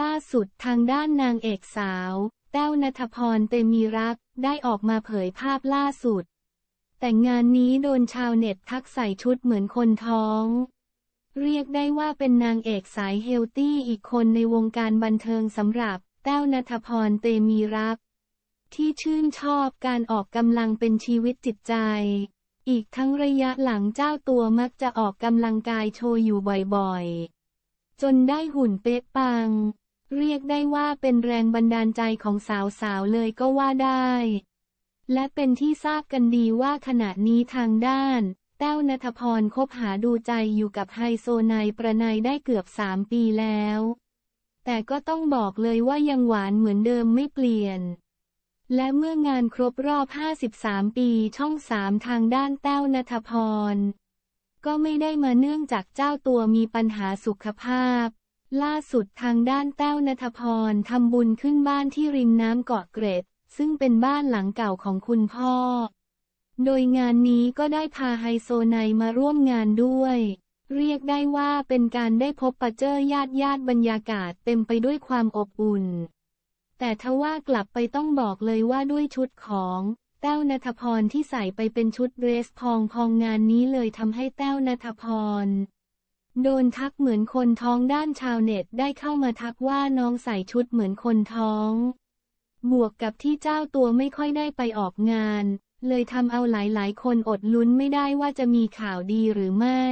ล่าสุดทางด้านนางเอกสาว แต้วนัทพรเตมีรัก ได้ออกมาเผยภาพล่าสุด แต่งานนี้โดนชาวเน็ตทักใส่ชุดเหมือนคนท้อง เรียกได้ว่าเป็นนางเอกสายเฮลตี้อีกคนในวงการบันเทิงสำหรับ แต้วนัทพรเตมีรักที่ชื่นชอบการออกกำลังเป็นชีวิตจิตใจ อีกทั้งระยะหลังเจ้าตัวมักจะออกกำลังกายโชว์อยู่บ่อย ๆจนได้หุ่นเป๊ะปัง เรียกได้ว่าเป็นแรงบันดาลใจของสาวๆเลยก็ว่าได้ และเป็นที่ทราบกันดีว่าขณะนี้ทางด้าน แต้วนัทพรคบหาดูใจอยู่กับไฮโซนายประนายได้เกือบสามปีแล้ว แต่ก็ต้องบอกเลยว่ายังหวานเหมือนเดิมไม่เปลี่ยน และเมื่องานครบรอบ 53 ปีช่อง 3 ทางด้านแต้วนัทพรก็ไม่ได้มาเนื่องจากเจ้าตัวมีปัญหาสุขภาพ ล่าสุดทางด้านแต้วนัทพรทำบุญขึ้นบ้านที่ริมน้ำเกาะเกร็ด ซึ่งเป็นบ้านหลังเก่าของคุณพ่อ โดยงานนี้ก็ได้พาไฮโซไนมาร่วมงานด้วย เรียกได้ว่าเป็นการได้พบปะเจอญาติญาติบรรยากาศเต็มไปด้วยความอบอุ่น แต่ทว่ากลับไปต้องบอกเลยว่าด้วยชุดของต้วนัทพรที่ใส่ไปเป็นชุดเรสพองพองงานนี้เลยทำให้แต้วนัทพรโดนทักเหมือนคนท้องด้านชาวเน็ตได้เข้ามาทักว่าน้องใส่ชุดเหมือนคนท้อง บวกกับที่เจ้าตัวไม่ค่อยได้ไปออกงาน เลยทำเอาหลาย ๆ คนอดลุ้นไม่ได้ว่าจะมีข่าวดีหรือไม่